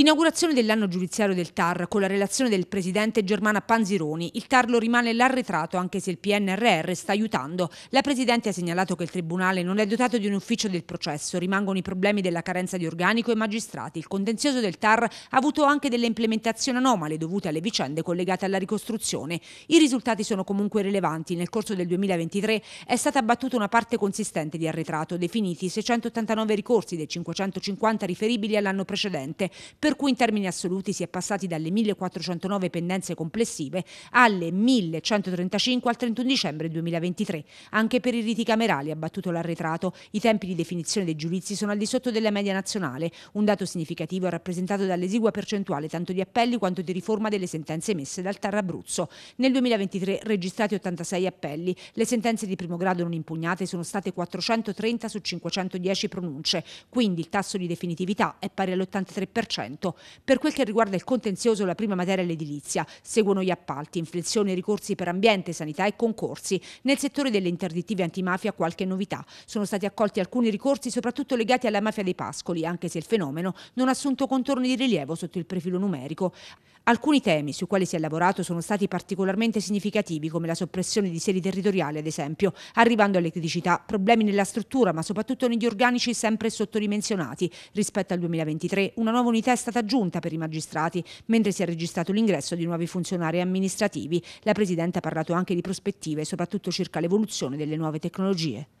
Inaugurazione dell'anno giudiziario del TAR con la relazione del presidente Germana Panzironi. Il TAR lo rimane l'arretrato anche se il PNRR sta aiutando. La presidente ha segnalato che il tribunale non è dotato di un ufficio del processo, rimangono i problemi della carenza di organico e magistrati. Il contenzioso del TAR ha avuto anche delle implementazioni anomale dovute alle vicende collegate alla ricostruzione. I risultati sono comunque rilevanti. Nel corso del 2023 è stata abbattuta una parte consistente di arretrato, definiti 689 ricorsi dei 550 riferibili all'anno precedente. Per per cui in termini assoluti si è passati dalle 1.409 pendenze complessive alle 1.135 al 31 dicembre 2023. Anche per i riti camerali ha battuto l'arretrato. I tempi di definizione dei giudizi sono al di sotto della media nazionale, un dato significativo rappresentato dall'esigua percentuale tanto di appelli quanto di riforma delle sentenze emesse dal Tar Abruzzo. Nel 2023 registrati 86 appelli, le sentenze di primo grado non impugnate sono state 430 su 510 pronunce, quindi il tasso di definitività è pari all'83%. 100. Per quel che riguarda il contenzioso, la prima materia è l'edilizia. Seguono gli appalti, inflessioni, ricorsi per ambiente, sanità e concorsi. Nel settore delle interdittive antimafia qualche novità. Sono stati accolti alcuni ricorsi, soprattutto legati alla mafia dei pascoli, anche se il fenomeno non ha assunto contorni di rilievo sotto il profilo numerico. Alcuni temi sui quali si è lavorato sono stati particolarmente significativi, come la soppressione di sedi territoriali, ad esempio, arrivando alle criticità, problemi nella struttura, ma soprattutto negli organici sempre sottodimensionati. Rispetto al 2023, una nuova unità è è stata aggiunta per i magistrati, mentre si è registrato l'ingresso di nuovi funzionari amministrativi. La Presidente ha parlato anche di prospettive, soprattutto circa l'evoluzione delle nuove tecnologie.